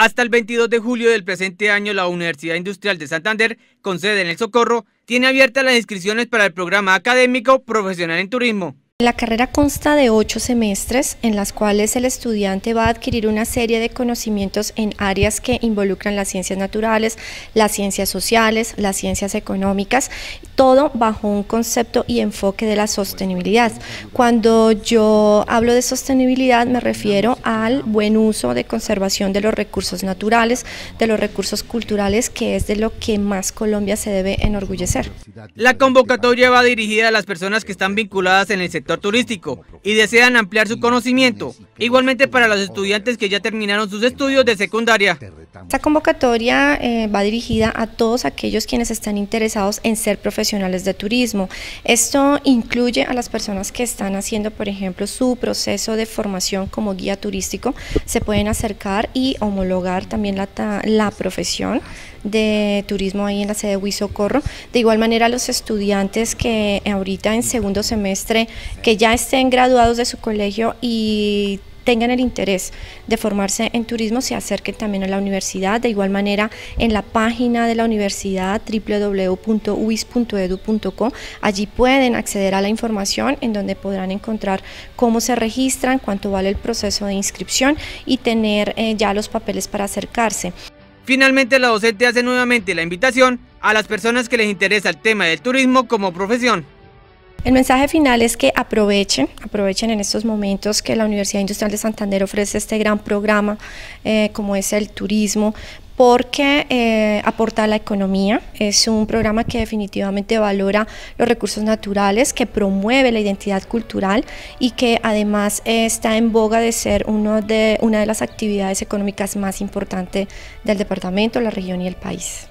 Hasta el 22 de julio del presente año, la Universidad Industrial de Santander, con sede en El Socorro, tiene abiertas las inscripciones para el programa académico Profesional en Turismo. La carrera consta de ocho semestres en las cuales el estudiante va a adquirir una serie de conocimientos en áreas que involucran las ciencias naturales, las ciencias sociales, las ciencias económicas, todo bajo un concepto y enfoque de la sostenibilidad. Cuando yo hablo de sostenibilidad me refiero al buen uso de conservación de los recursos naturales, de los recursos culturales, que es de lo que más Colombia se debe enorgullecer. La convocatoria va dirigida a las personas que están vinculadas en el sector turístico y desean ampliar su conocimiento Igualmente para los estudiantes que ya terminaron sus estudios de secundaria. Esta convocatoria eh, va dirigida a todos aquellos quienes están interesados en ser profesionales de turismo. Esto incluye a las personas que están haciendo, por ejemplo, su proceso de formación como guía turístico. Se pueden acercar y homologar también la, profesión de turismo ahí en la sede de Huizocorro. De igual manera, los estudiantes que ahorita en segundo semestre, que ya estén graduados de su colegio y tengan el interés de formarse en turismo se acerquen también a la universidad. De igual manera, en la página de la universidad www.uis.edu.co, allí pueden acceder a la información en donde podrán encontrar cómo se registran, cuánto vale el proceso de inscripción y tener eh, ya los papeles para acercarse. Finalmente, la docente hace nuevamente la invitación a las personas que les interesa el tema del turismo como profesión. El mensaje final es que aprovechen, aprovechen en estos momentos que la Universidad Industrial de Santander ofrece este gran programa eh, como es el turismo porque eh, aporta a la economía. Es un programa que definitivamente valora los recursos naturales, que promueve la identidad cultural y que además eh, está en boga de ser uno de, una de las actividades económicas más importantes del departamento, la región y el país.